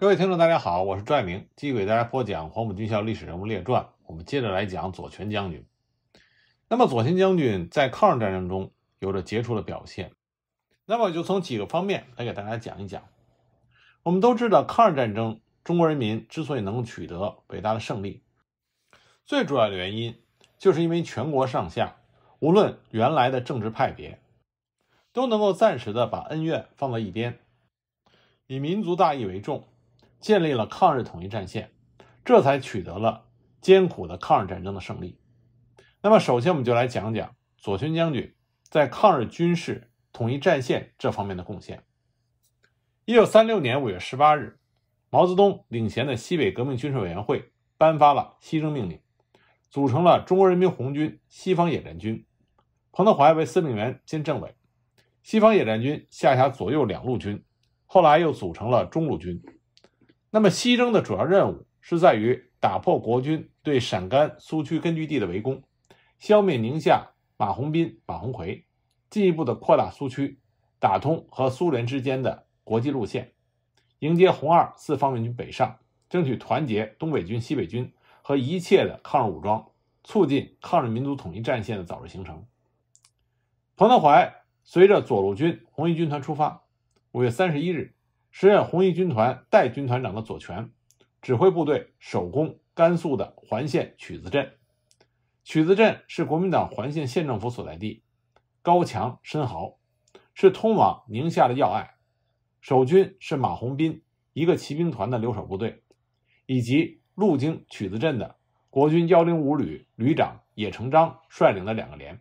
各位听众，大家好，我是朱爱明，继续给大家播讲《黄埔军校历史人物列传》，我们接着来讲左权将军。那么左权将军在抗日战争中有着杰出的表现，那么就从几个方面来给大家讲一讲。我们都知道，抗日战争中国人民之所以能够取得伟大的胜利，最主要的原因就是因为全国上下无论原来的政治派别，都能够暂时的把恩怨放到一边，以民族大义为重。建立了抗日统一战线，这才取得了艰苦的抗日战争的胜利。那么，首先我们就来讲讲左权将军在抗日军事统一战线这方面的贡献。一九三六年五月十八日，毛泽东领衔的西北革命军事委员会颁发了牺牲命令，组成了中国人民红军西方野战军，彭德怀为司令员兼政委。西方野战军下辖左右两路军，后来又组成了中路军。那么，西征的主要任务是在于打破国军对陕甘苏区根据地的围攻，消灭宁夏马鸿斌、马鸿逵，进一步的扩大苏区，打通和苏联之间的国际路线，迎接红二、四方面军北上，争取团结东北军、西北军和一切的抗日武装，促进抗日民族统一战线的早日形成。彭德怀随着左路军红一军团出发，五月三十一日。时任红一军团代军团长的左权，指挥部队守攻甘肃的环县曲子镇。曲子镇是国民党环县县政府所在地，高墙深壕，是通往宁夏的要隘。守军是马洪斌一个骑兵团的留守部队，以及路经曲子镇的国军幺零五旅旅长野成章率领的两个连。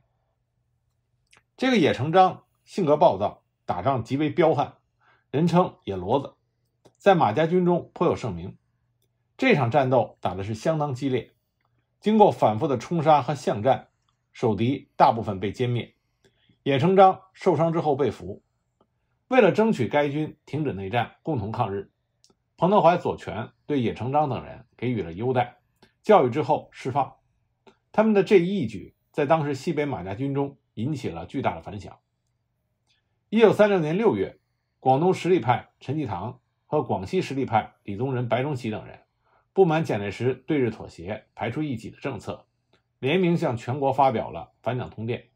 这个野成章性格暴躁，打仗极为彪悍。人称“野骡子”，在马家军中颇有盛名。这场战斗打的是相当激烈，经过反复的冲杀和巷战，守敌大部分被歼灭。野成章受伤之后被俘。为了争取该军停止内战，共同抗日，彭德怀左权对野成章等人给予了优待教育，之后释放。他们的这一举在当时西北马家军中引起了巨大的反响。一九三六年六月。广东实力派陈济棠和广西实力派李宗仁、白崇禧等人不满蒋介石对日妥协、排除异己的政策，联名向全国发表了反蒋通电，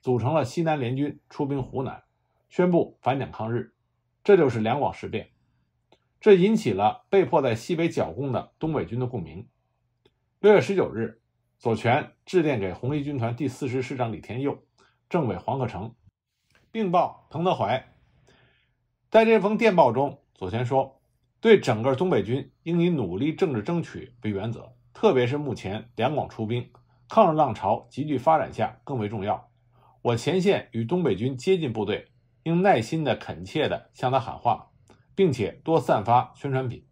组成了西南联军出兵湖南，宣布反蒋抗日。这就是两广事变。这引起了被迫在西北剿共的东北军的共鸣。六月十九日，左权致电给红一军团第四师师长李天佑、政委黄克诚，并报彭德怀。在这封电报中，左权说：“对整个东北军，应以努力政治争取为原则，特别是目前两广出兵，抗日浪潮急剧发展下更为重要。我前线与东北军接近部队，应耐心的恳切的向他喊话，并且多散发宣传品。”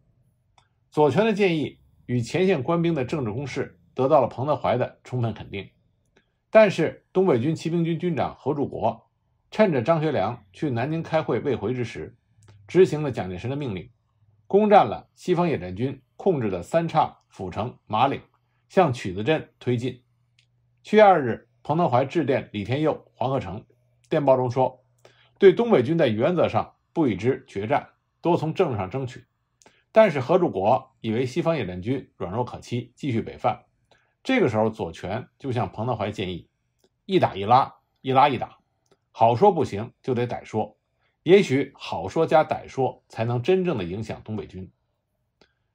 左权的建议与前线官兵的政治攻势得到了彭德怀的充分肯定。但是，东北军骑兵军军长何柱国。趁着张学良去南京开会未回之时，执行了蒋介石的命令，攻占了西方野战军控制的三岔、府城、马岭，向曲子镇推进。七月二日，彭德怀致电李天佑、黄克诚，电报中说：“对东北军在原则上不与之决战，多从政治上争取。”但是何柱国以为西方野战军软弱可欺，继续北犯。这个时候，左权就向彭德怀建议：“一打一拉，一拉一打。”好说不行就得歹说，也许好说加歹说才能真正的影响东北军。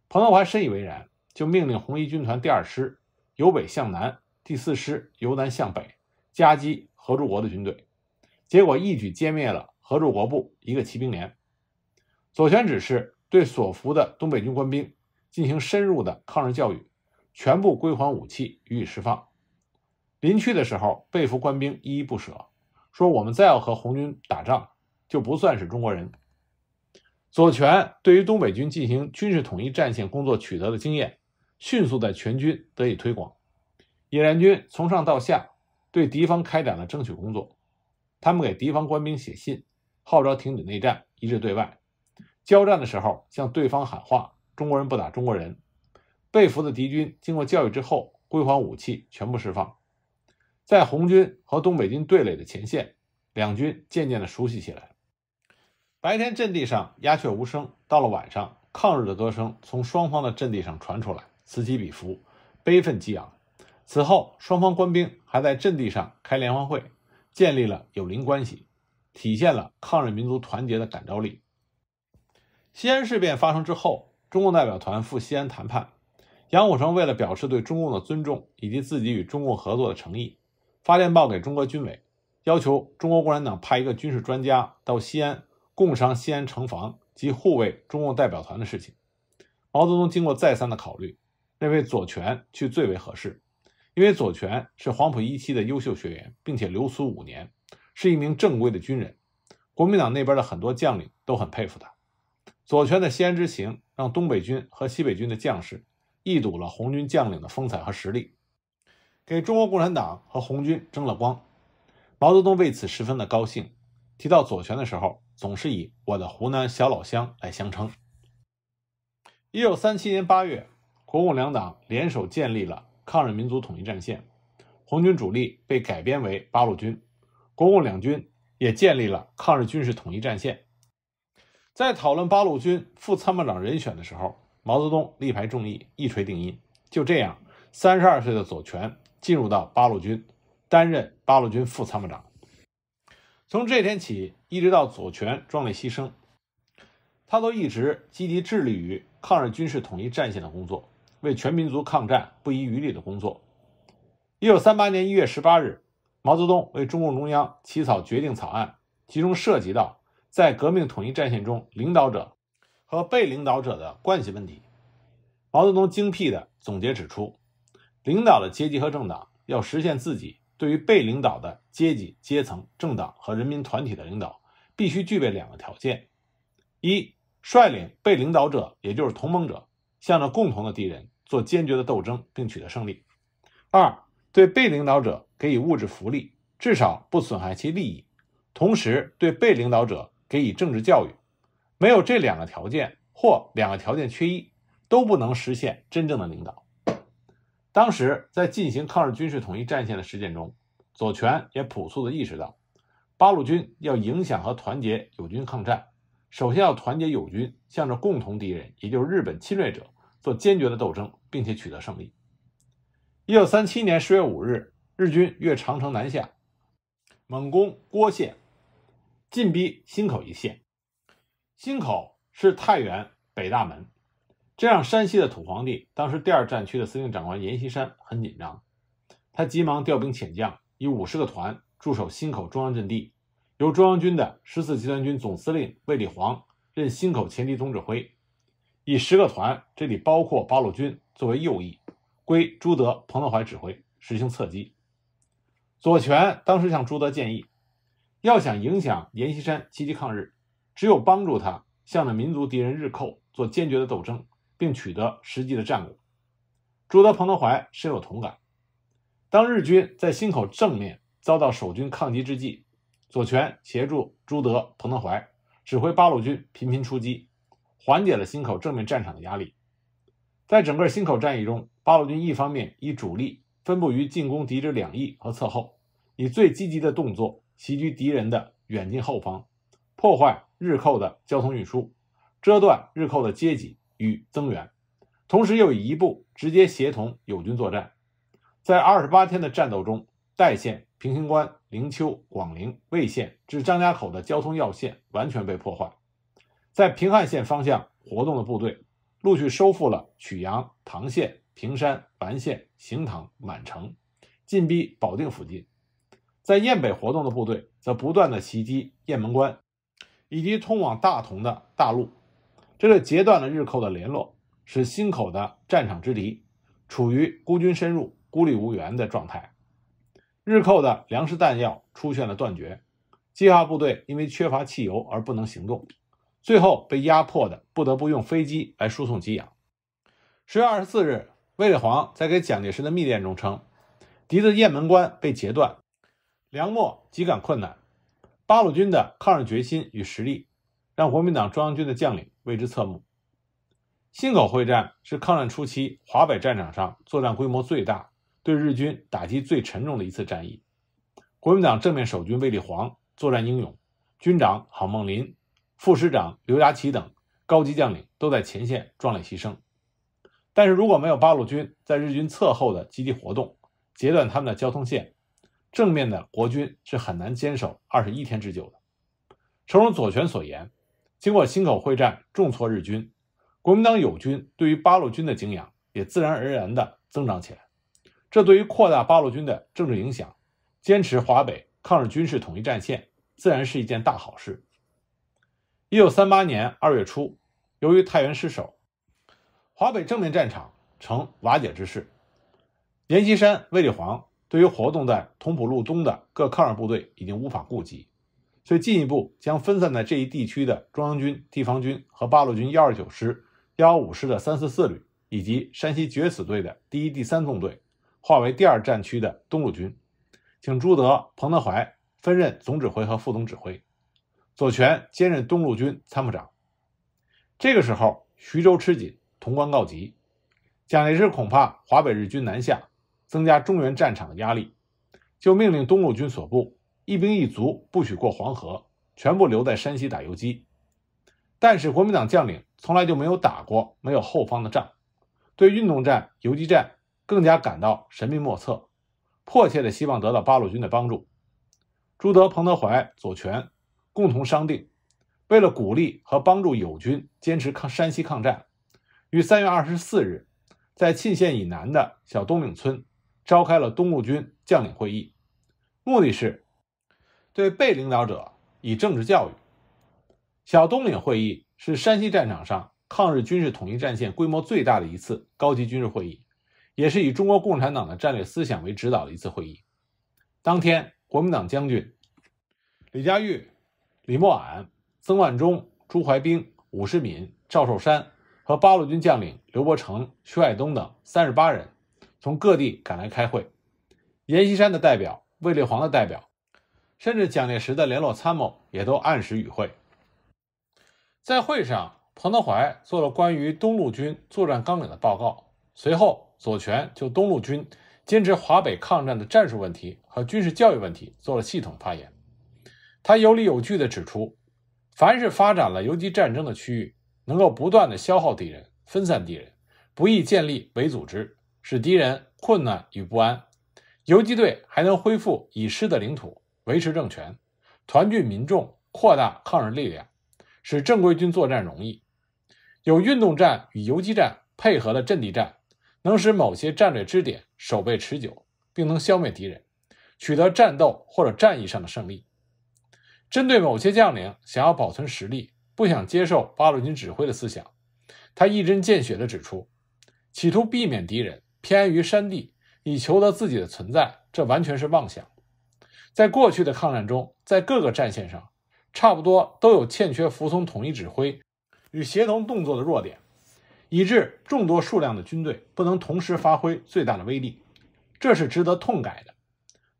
彭德怀深以为然，就命令红一军团第二师由北向南，第四师由南向北夹击何柱国的军队，结果一举歼灭了何柱国部一个骑兵连。左权指示对所俘的东北军官兵进行深入的抗日教育，全部归还武器予以释放。临去的时候，被俘官兵依依不舍。说我们再要和红军打仗，就不算是中国人。左权对于东北军进行军事统一战线工作取得的经验，迅速在全军得以推广。野战军从上到下对敌方开展了争取工作，他们给敌方官兵写信，号召停止内战，一致对外。交战的时候向对方喊话：“中国人不打中国人。”被俘的敌军经过教育之后，归还武器，全部释放。在红军和东北军对垒的前线，两军渐渐地熟悉起来。白天阵地上鸦雀无声，到了晚上，抗日的歌声从双方的阵地上传出来，此起彼伏，悲愤激昂。此后，双方官兵还在阵地上开联欢会，建立了友邻关系，体现了抗日民族团结的感召力。西安事变发生之后，中共代表团赴西安谈判，杨虎城为了表示对中共的尊重以及自己与中共合作的诚意。发电报给中国军委，要求中国共产党派一个军事专家到西安，共商西安城防及护卫中共代表团的事情。毛泽东经过再三的考虑，认为左权去最为合适，因为左权是黄埔一期的优秀学员，并且留苏五年，是一名正规的军人。国民党那边的很多将领都很佩服他。左权的西安之行，让东北军和西北军的将士一睹了红军将领的风采和实力。给中国共产党和红军争了光，毛泽东为此十分的高兴。提到左权的时候，总是以“我的湖南小老乡”来相称。一九三七年八月，国共两党联手建立了抗日民族统一战线，红军主力被改编为八路军，国共两军也建立了抗日军事统一战线。在讨论八路军副参谋长人选的时候，毛泽东力排众议，一锤定音。就这样，三十二岁的左权。进入到八路军，担任八路军副参谋长。从这天起，一直到左权壮烈牺牲，他都一直积极致力于抗日军事统一战线的工作，为全民族抗战不遗余力的工作。一九三八年一月十八日，毛泽东为中共中央起草决定草案，其中涉及到在革命统一战线中领导者和被领导者的关系问题。毛泽东精辟地总结指出。领导的阶级和政党要实现自己对于被领导的阶级、阶层、政党和人民团体的领导，必须具备两个条件：一，率领被领导者，也就是同盟者，向着共同的敌人做坚决的斗争，并取得胜利；二，对被领导者给予物质福利，至少不损害其利益，同时对被领导者给予政治教育。没有这两个条件，或两个条件缺一，都不能实现真正的领导。当时在进行抗日军事统一战线的实践中，左权也朴素地意识到，八路军要影响和团结友军抗战，首先要团结友军，向着共同敌人，也就是日本侵略者，做坚决的斗争，并且取得胜利。1937年10月5日，日军越长城南下，猛攻郭县，进逼忻口一线。忻口是太原北大门。这让山西的土皇帝、当时第二战区的司令长官阎锡山很紧张，他急忙调兵遣将，以五十个团驻守忻口中央阵地，由中央军的十四集团军总司令卫立煌任忻口前敌总指挥，以十个团（这里包括八路军）作为右翼，归朱德、彭德怀指挥，实行侧击。左权当时向朱德建议，要想影响阎锡山积极抗日，只有帮助他向着民族敌人日寇做坚决的斗争。并取得实际的战果。朱德、彭德怀深有同感。当日军在忻口正面遭到守军抗击之际，左权协助朱德、彭德怀指挥八路军频频出击，缓解了忻口正面战场的压力。在整个忻口战役中，八路军一方面以主力分布于进攻敌之两翼和侧后，以最积极的动作袭击敌人的远近后方，破坏日寇的交通运输，遮断日寇的接济。与增援，同时又以一部直接协同友军作战。在二十八天的战斗中，代县、平型关、灵丘、广灵、蔚县至张家口的交通要线完全被破坏。在平汉线方向活动的部队，陆续收复了曲阳、唐县、平山、完县、行唐、满城，进逼保定附近。在雁北活动的部队，则不断的袭击雁门关，以及通往大同的大路。这就截断了日寇的联络，使忻口的战场之敌处于孤军深入、孤立无援的状态。日寇的粮食弹药出现了断绝，计划部队因为缺乏汽油而不能行动，最后被压迫的不得不用飞机来输送给养。十月二十四日，卫立煌在给蒋介石的密电中称：“敌的雁门关被截断，粮秣极感困难，八路军的抗日决心与实力。”让国民党中央军的将领为之侧目。忻口会战是抗战初期华北战场上作战规模最大、对日军打击最沉重的一次战役。国民党正面守军卫立煌作战英勇，军长郝梦麟、副师长刘嘉琪等高级将领都在前线壮烈牺牲。但是，如果没有八路军在日军侧后的积极活动，截断他们的交通线，正面的国军是很难坚守二十一天之久的。诚如左权所言。经过忻口会战重挫日军，国民党友军对于八路军的敬仰也自然而然地增长起来。这对于扩大八路军的政治影响，坚持华北抗日军事统一战线，自然是一件大好事。一九三八年二月初，由于太原失守，华北正面战场呈瓦解之势，阎锡山、卫立煌对于活动在同蒲路东的各抗日部队已经无法顾及。最进一步，将分散在这一地区的中央军、地方军和八路军幺二九师、幺幺五师的三四四旅以及山西决死队的第一、第三纵队，划为第二战区的东路军，请朱德、彭德怀分任总指挥和副总指挥，左权兼任东路军参谋长。这个时候，徐州吃紧，潼关告急，蒋介石恐怕华北日军南下，增加中原战场的压力，就命令东路军所部。一兵一卒不许过黄河，全部留在山西打游击。但是国民党将领从来就没有打过没有后方的仗，对运动战、游击战更加感到神秘莫测，迫切地希望得到八路军的帮助。朱德、彭德怀、左权共同商定，为了鼓励和帮助友军坚持抗山西抗战，于三月二十四日在沁县以南的小东岭村召开了东路军将领会议，目的是。对被领导者以政治教育。小东岭会议是山西战场上抗日军事统一战线规模最大的一次高级军事会议，也是以中国共产党的战略思想为指导的一次会议。当天，国民党将军李佳玉、李默庵、曾万钟、朱怀冰、武世敏、赵寿山和八路军将领刘伯承、徐海东等三十八人从各地赶来开会。阎锡山的代表、卫立煌的代表。甚至蒋介石的联络参谋也都按时与会。在会上，彭德怀做了关于东路军作战纲领的报告。随后，左权就东路军坚持华北抗战的战术问题和军事教育问题做了系统发言。他有理有据地指出，凡是发展了游击战争的区域，能够不断地消耗敌人、分散敌人，不易建立伪组织，使敌人困难与不安。游击队还能恢复已失的领土。维持政权，团聚民众，扩大抗日力量，使正规军作战容易。有运动战与游击战配合的阵地战，能使某些战略支点守备持久，并能消灭敌人，取得战斗或者战役上的胜利。针对某些将领想要保存实力、不想接受八路军指挥的思想，他一针见血地指出：企图避免敌人偏安于山地，以求得自己的存在，这完全是妄想。在过去的抗战中，在各个战线上，差不多都有欠缺服从统一指挥与协同动作的弱点，以致众多数量的军队不能同时发挥最大的威力，这是值得痛改的。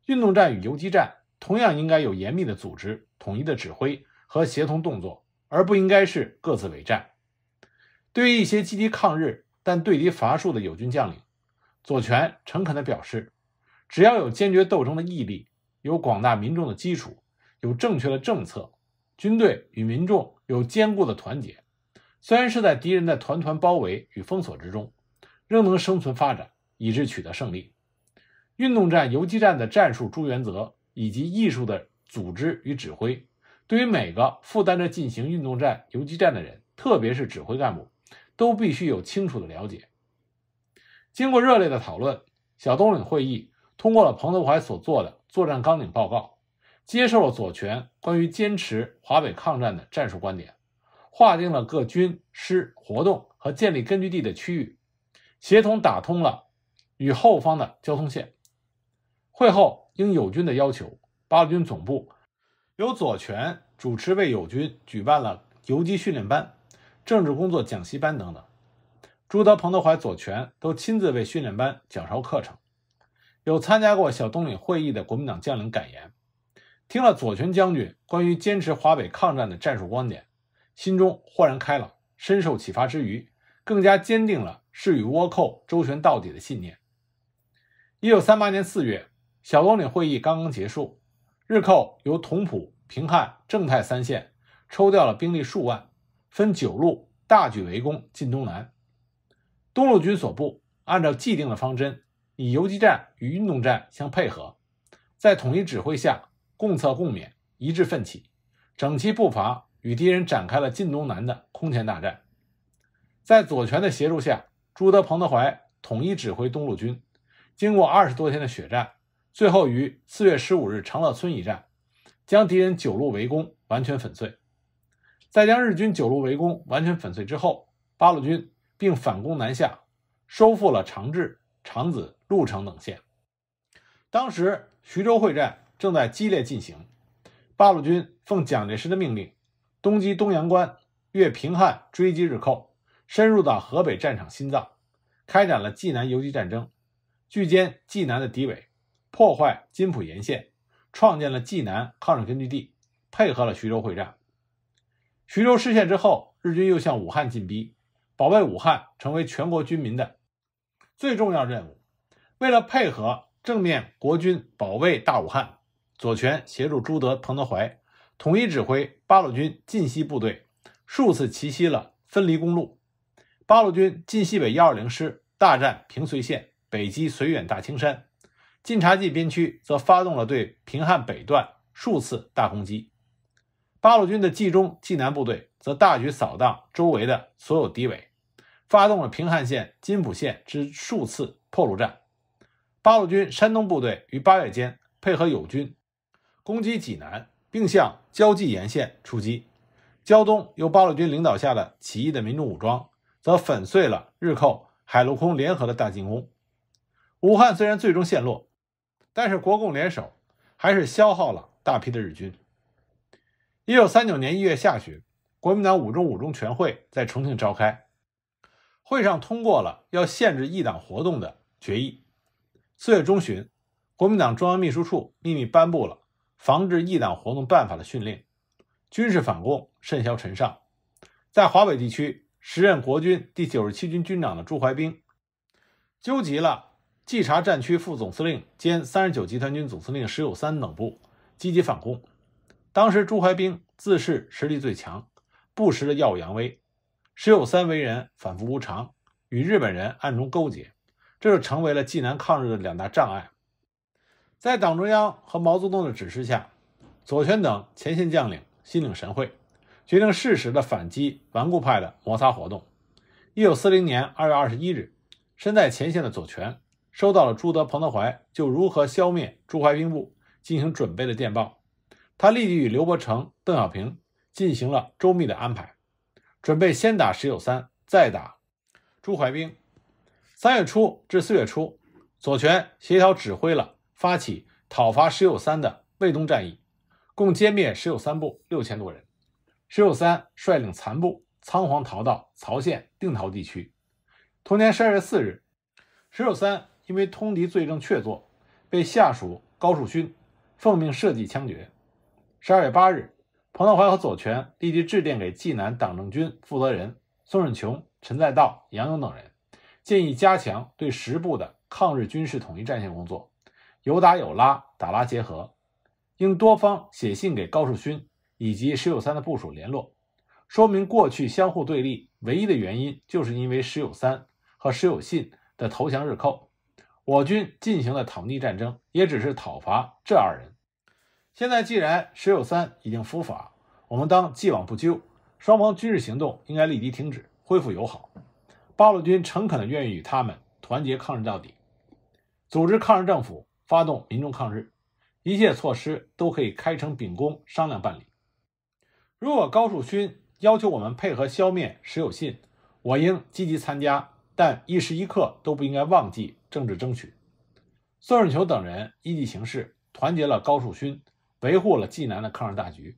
运动战与游击战同样应该有严密的组织、统一的指挥和协同动作，而不应该是各自为战。对于一些积极抗日但对敌乏术的友军将领，左权诚恳地表示，只要有坚决斗争的毅力。有广大民众的基础，有正确的政策，军队与民众有坚固的团结，虽然是在敌人的团团包围与封锁之中，仍能生存发展，以致取得胜利。运动战、游击战的战术诸原则以及艺术的组织与指挥，对于每个负担着进行运动战、游击战的人，特别是指挥干部，都必须有清楚的了解。经过热烈的讨论，小东岭会议通过了彭德怀所做的。作战纲领报告接受了左权关于坚持华北抗战的战术观点，划定了各军师活动和建立根据地的区域，协同打通了与后方的交通线。会后，应友军的要求，八路军总部由左权主持为友军举办了游击训练班、政治工作讲习班等等。朱德、彭德怀、左权都亲自为训练班讲授课程。有参加过小东岭会议的国民党将领感言：“听了左权将军关于坚持华北抗战的战术观点，心中豁然开朗，深受启发之余，更加坚定了誓与倭寇周旋到底的信念。” 1938年4月，小东岭会议刚刚结束，日寇由同浦、平汉、正太三线抽调了兵力数万，分九路大举围攻晋东南。东路军所部按照既定的方针。以游击战与运动战相配合，在统一指挥下，共策共勉，一致奋起，整齐步伐，与敌人展开了晋东南的空前大战。在左权的协助下，朱德、彭德怀统一指挥东路军，经过二十多天的血战，最后于四月十五日长乐村一战，将敌人九路围攻完全粉碎。在将日军九路围攻完全粉碎之后，八路军并反攻南下，收复了长治、长子。潞城等县，当时徐州会战正在激烈进行，八路军奉蒋介石的命令，东击东阳关，越平汉追击日寇，深入到河北战场心脏，开展了冀南游击战争，聚歼冀南的敌伪，破坏津浦沿线，创建了冀南抗日根据地，配合了徐州会战。徐州失陷之后，日军又向武汉进逼，保卫武汉成为全国军民的最重要任务。为了配合正面国军保卫大武汉，左权协助朱德、彭德怀统一指挥八路军晋西部队，数次奇袭了分离公路。八路军晋西北幺二零师大战平绥线，北击绥远大青山；晋察冀边区则发动了对平汉北段数次大攻击。八路军的冀中、冀南部队则大举扫荡周围的所有敌伪，发动了平汉线、津浦线之数次破路战。八路军山东部队于八月间配合友军攻击济南，并向胶济沿线出击。胶东由八路军领导下的起义的民众武装，则粉碎了日寇海陆空联合的大进攻。武汉虽然最终陷落，但是国共联手还是消耗了大批的日军。一九三九年一月下旬，国民党五中五中全会在重庆召开，会上通过了要限制异党活动的决议。四月中旬，国民党中央秘书处秘密颁布了《防治异党活动办法》的训令，军事反共甚嚣尘上。在华北地区，时任国军第九十七军军长的朱怀冰，纠集了冀察战区副总司令兼三十九集团军总司令石友三等部，积极反攻。当时，朱怀冰自恃实力最强，不时的耀武扬威；石友三为人反复无常，与日本人暗中勾结。这就成为了济南抗日的两大障碍。在党中央和毛泽东的指示下，左权等前线将领心领神会，决定适时的反击顽固派的摩擦活动。一九四零年二月二十一日，身在前线的左权收到了朱德、彭德怀就如何消灭朱怀兵部进行准备的电报，他立即与刘伯承、邓小平进行了周密的安排，准备先打石友三，再打朱怀兵。三月初至四月初，左权协调指挥了发起讨伐石友三的卫东战役，共歼灭石友三部六千多人。石友三率领残部仓皇逃到曹县定陶地区。同年十二月四日，石友三因为通敌罪证确凿，被下属高树勋奉命设计枪决。十二月八日，彭德怀和左权立即致电给济南党政军负责人宋任穷、陈再道、杨勇等人。建议加强对十部的抗日军事统一战线工作，有打有拉，打拉结合，应多方写信给高树勋以及石友三的部署联络，说明过去相互对立唯一的原因，就是因为石友三和石友信的投降日寇，我军进行了讨逆战争，也只是讨伐这二人。现在既然石友三已经伏法，我们当既往不咎，双方军事行动应该立即停止，恢复友好。八路军诚恳地愿意与他们团结抗日到底，组织抗日政府，发动民众抗日，一切措施都可以开诚秉公商量办理。如果高树勋要求我们配合消灭石友信，我应积极参加，但一时一刻都不应该忘记政治争取。宋任穷等人依计行事，团结了高树勋，维护了济南的抗日大局。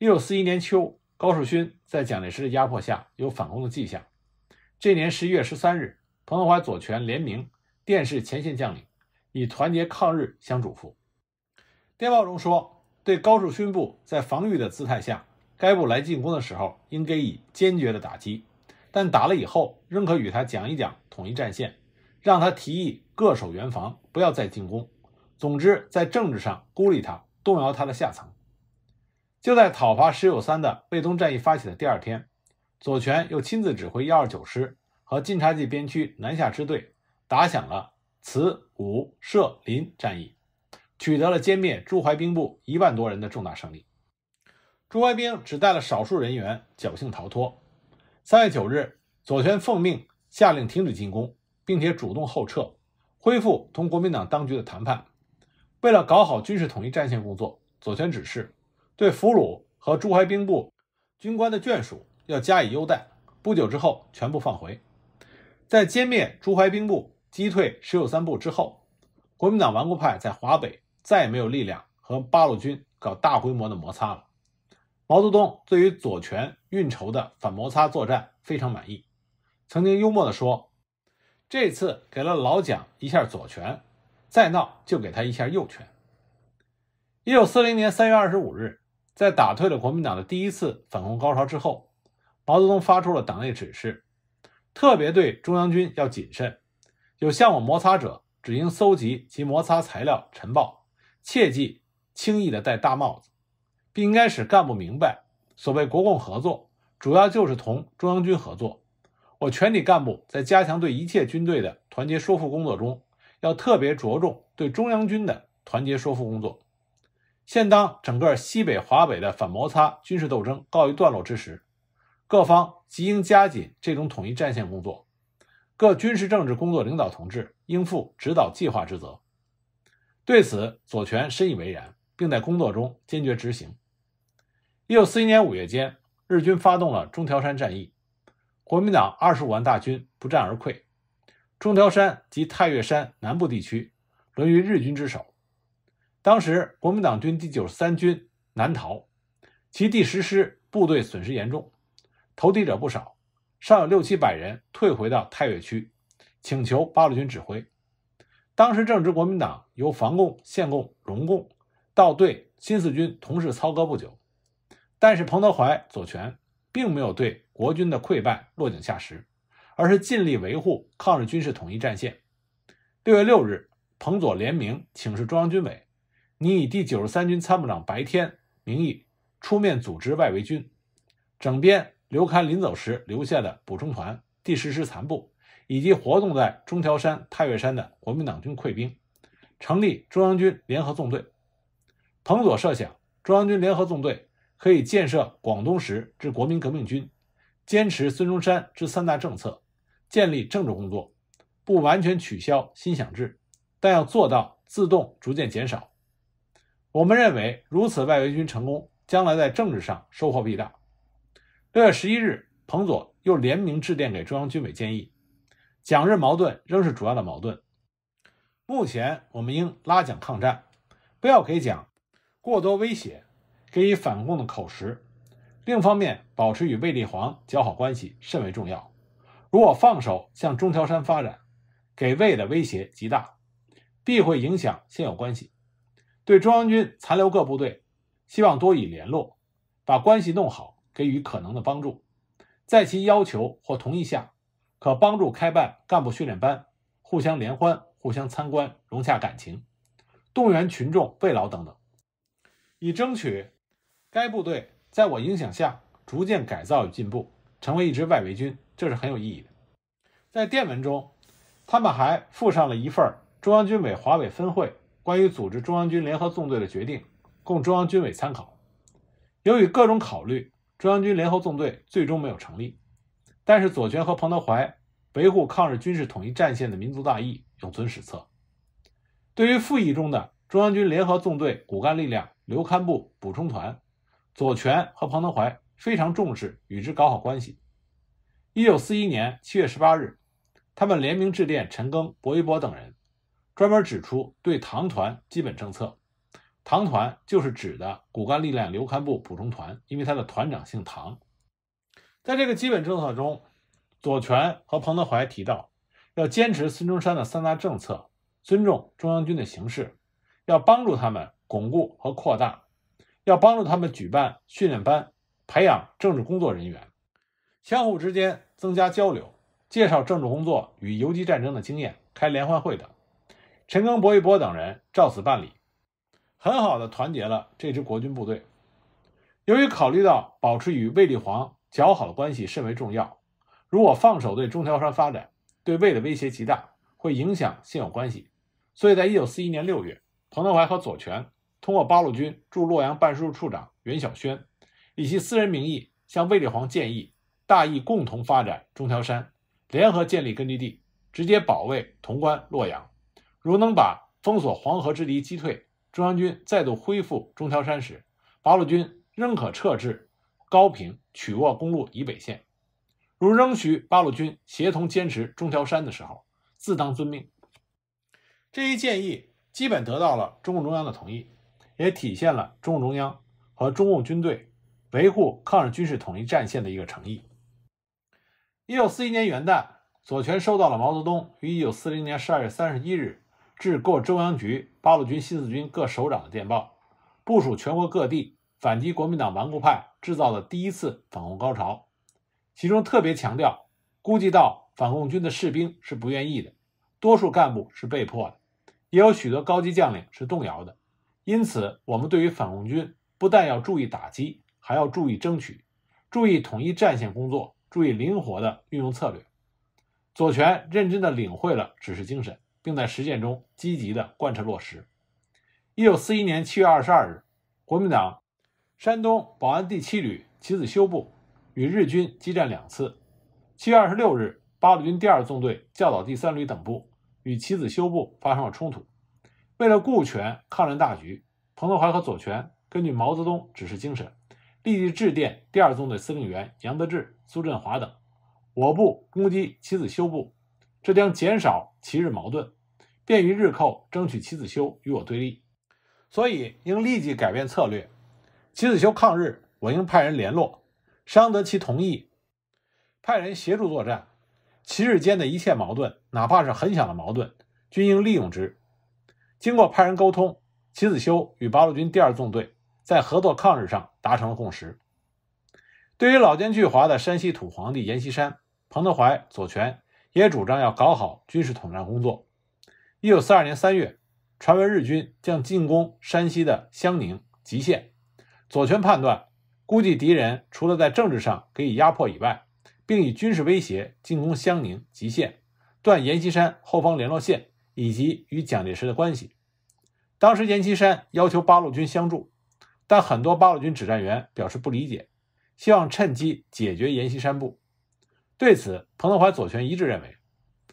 一九四一年秋，高树勋在蒋介石的压迫下有反攻的迹象。这年十一月十三日，彭德怀、左权联名电视前线将领，以团结抗日相嘱咐。电报中说：“对高树勋部在防御的姿态下，该部来进攻的时候，应给以坚决的打击；但打了以后，仍可与他讲一讲统一战线，让他提议各守原防，不要再进攻。总之，在政治上孤立他，动摇他的下层。”就在讨伐石友三的卫东战役发起的第二天。左权又亲自指挥1二九师和晋察冀边区南下支队，打响了慈武社林战役，取得了歼灭朱怀兵部一万多人的重大胜利。朱怀兵只带了少数人员，侥幸逃脱。三月九日，左权奉命下令停止进攻，并且主动后撤，恢复同国民党当局的谈判。为了搞好军事统一战线工作，左权指示对俘虏和朱怀兵部军官的眷属。要加以优待，不久之后全部放回。在歼灭朱怀兵部、击退石友三部之后，国民党顽固派在华北再也没有力量和八路军搞大规模的摩擦了。毛泽东对于左权运筹的反摩擦作战非常满意，曾经幽默地说：“这次给了老蒋一下左拳，再闹就给他一下右拳。” 1940年3月25日，在打退了国民党的第一次反攻高潮之后，毛泽东发出了党内指示，特别对中央军要谨慎，有向我摩擦者，只应搜集其摩擦材料呈报，切忌轻易的戴大帽子，并应该使干部明白，所谓国共合作，主要就是同中央军合作。我全体干部在加强对一切军队的团结说服工作中，要特别着重对中央军的团结说服工作。现当整个西北华北的反摩擦军事斗争告一段落之时。各方即应加紧这种统一战线工作，各军事政治工作领导同志应负指导计划之责。对此，左权深以为然，并在工作中坚决执行。一九四一年五月间，日军发动了中条山战役，国民党二十五万大军不战而溃，中条山及太岳山南部地区沦于日军之手。当时，国民党军第九十三军南逃，其第十师部队损失严重。投敌者不少，尚有六七百人退回到太岳区，请求八路军指挥。当时正值国民党由防共、限共、荣共，到对新四军同时操戈不久，但是彭德怀、左权并没有对国军的溃败落井下石，而是尽力维护抗日军事统一战线。六月六日，彭左联名请示中央军委：“你以第九十三军参谋长白天名义出面组织外围军，整编。”刘戡临走时留下的补充团、第十师残部，以及活动在中条山、太岳山的国民党军溃兵，成立中央军联合纵队。彭左设想，中央军联合纵队可以建设广东时之国民革命军，坚持孙中山之三大政策，建立政治工作，不完全取消心想制，但要做到自动逐渐减少。我们认为，如此外围军成功，将来在政治上收获必大。六月十一日，彭佐又联名致电给中央军委，建议：蒋日矛盾仍是主要的矛盾。目前，我们应拉蒋抗战，不要给蒋过多威胁，给予反共的口实。另一方面，保持与卫立煌交好关系甚为重要。如果放手向中条山发展，给卫的威胁极大，必会影响现有关系。对中央军残留各部队，希望多以联络，把关系弄好。给予可能的帮助，在其要求或同意下，可帮助开办干部训练班，互相联欢、互相参观，融洽感情，动员群众慰劳等等，以争取该部队在我影响下逐渐改造与进步，成为一支外围军，这是很有意义的。在电文中，他们还附上了一份中央军委华北分会关于组织中央军联合纵队的决定，供中央军委参考。由于各种考虑。中央军联合纵队最终没有成立，但是左权和彭德怀维护抗日军事统一战线的民族大义永存史册。对于复议中的中央军联合纵队骨干力量刘戡部补充团，左权和彭德怀非常重视，与之搞好关系。一九四一年七月十八日，他们联名致电陈赓、薄一波等人，专门指出对唐团基本政策。唐团就是指的骨干力量刘戡部补充团，因为他的团长姓唐。在这个基本政策中，左权和彭德怀提到要坚持孙中山的三大政策，尊重中央军的形势，要帮助他们巩固和扩大，要帮助他们举办训练班，培养政治工作人员，相互之间增加交流，介绍政治工作与游击战争的经验，开联欢会等。陈赓、薄一波等人照此办理。很好的团结了这支国军部队。由于考虑到保持与卫立煌较好的关系甚为重要，如果放手对中条山发展，对卫的威胁极大，会影响现有关系。所以在一九四一年六月，彭德怀和左权通过八路军驻洛阳办事处处长袁晓轩，以其私人名义向卫立煌建议：大义共同发展中条山，联合建立根据地，直接保卫潼关、洛阳。如能把封锁黄河之敌击退。中央军再度恢复中条山时，八路军仍可撤至高平曲沃公路以北线。如仍需八路军协同坚持中条山的时候，自当遵命。这一建议基本得到了中共中央的同意，也体现了中共中央和中共军队维护抗日军事统一战线的一个诚意。一九四一年元旦，左权收到了毛泽东于一九四零年十二月三十一日致各中央局。八路军、新四军各首长的电报，部署全国各地反击国民党顽固派制造的第一次反共高潮。其中特别强调，估计到反共军的士兵是不愿意的，多数干部是被迫的，也有许多高级将领是动摇的。因此，我们对于反共军不但要注意打击，还要注意争取，注意统一战线工作，注意灵活的运用策略。左权认真地领会了指示精神。并在实践中积极地贯彻落实。一九四一年七月二十二日，国民党山东保安第七旅齐子修部与日军激战两次。七月二十六日，八路军第二纵队教导第三旅等部与齐子修部发生了冲突。为了顾全抗战大局，彭德怀和左权根据毛泽东指示精神，立即致电第二纵队司令员杨得志、苏振华等：“我部攻击齐子修部。”这将减少齐日矛盾，便于日寇争取齐子修与我对立，所以应立即改变策略。齐子修抗日，我应派人联络，商得其同意，派人协助作战。齐日间的一切矛盾，哪怕是很小的矛盾，均应利用之。经过派人沟通，齐子修与八路军第二纵队在合作抗日上达成了共识。对于老奸巨猾的山西土皇帝阎锡山、彭德怀、左权。也主张要搞好军事统战工作。一九四二年三月，传闻日军将进攻山西的襄宁、吉县。左权判断，估计敌人除了在政治上给予压迫以外，并以军事威胁进攻襄宁、吉县，断阎锡山后方联络线以及与蒋介石的关系。当时阎锡山要求八路军相助，但很多八路军指战员表示不理解，希望趁机解决阎锡山部。对此，彭德怀、左权一致认为，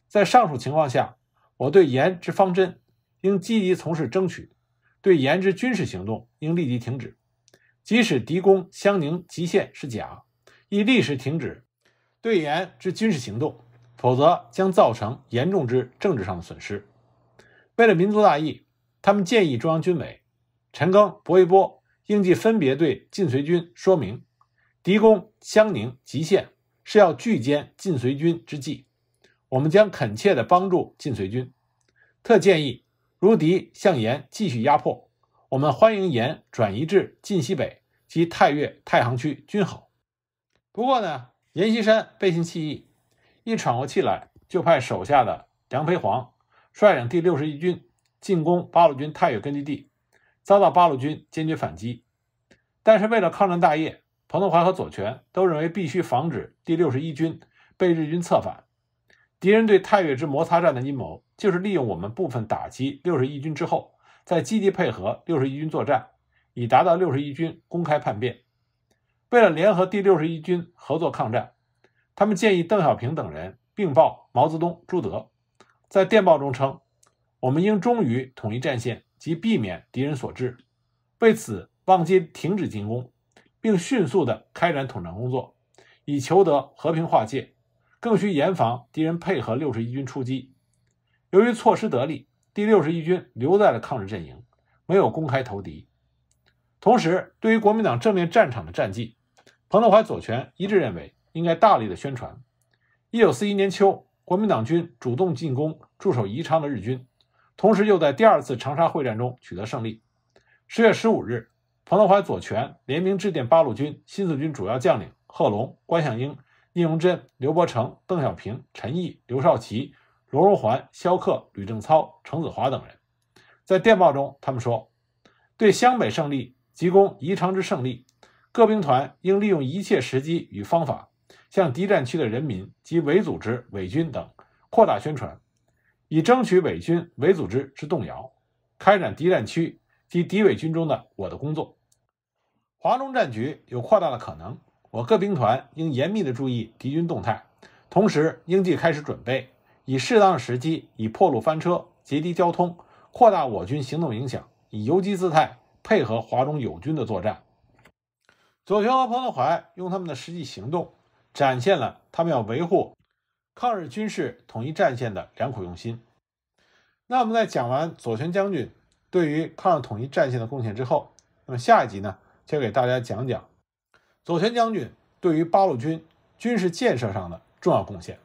在上述情况下，我对严之方针应积极从事争取，对严之军事行动应立即停止。即使敌攻湘宁极限是假，亦立时停止对严之军事行动，否则将造成严重之政治上的损失。为了民族大义，他们建议中央军委，陈赓、薄一波应即分别对晋绥军说明敌攻湘宁极限。是要拒歼晋绥军之计，我们将恳切的帮助晋绥军。特建议，如敌向延继续压迫，我们欢迎延转移至晋西北及太岳、太行区均好。不过呢，阎锡山背信弃义，一喘过气来就派手下的梁培煌率领第六十一军进攻八路军太岳根据地，遭到八路军坚决反击。但是为了抗战大业。彭德怀和左权都认为必须防止第六十一军被日军策反。敌人对太岳之摩擦战的阴谋，就是利用我们部分打击六十一军之后，再积极配合六十一军作战，以达到六十一军公开叛变。为了联合第六十一军合作抗战，他们建议邓小平等人并报毛泽东、朱德，在电报中称：“我们应忠于统一战线及避免敌人所致。为此，望即停止进攻。”并迅速地开展统战工作，以求得和平化界，更需严防敌人配合六十一军出击。由于措施得力，第六十一军留在了抗日阵营，没有公开投敌。同时，对于国民党正面战场的战绩，彭德怀、左权一致认为应该大力的宣传。一九四一年秋，国民党军主动进攻驻守宜昌的日军，同时又在第二次长沙会战中取得胜利。十月十五日。彭德怀、左权联名致电八路军、新四军主要将领贺龙、关向应、聂荣臻、刘伯承、邓小平、陈毅、刘少奇、罗荣桓、萧克、吕正操、程子华等人。在电报中，他们说：“对湘北胜利急攻宜昌之胜利，各兵团应利用一切时机与方法，向敌占区的人民及伪组织、伪军等扩大宣传，以争取伪军、伪组织之动摇，开展敌占区及敌伪军中的我的工作。”华中战局有扩大的可能，我各兵团应严密地注意敌军动态，同时应即开始准备，以适当时机，以破路翻车、截敌交通，扩大我军行动影响，以游击姿态配合华中友军的作战。左权和彭德怀用他们的实际行动，展现了他们要维护抗日军事统一战线的良苦用心。那我们在讲完左权将军对于抗日统一战线的贡献之后，那么下一集呢？先给大家讲讲左权将军对于八路军军事建设上的重要贡献。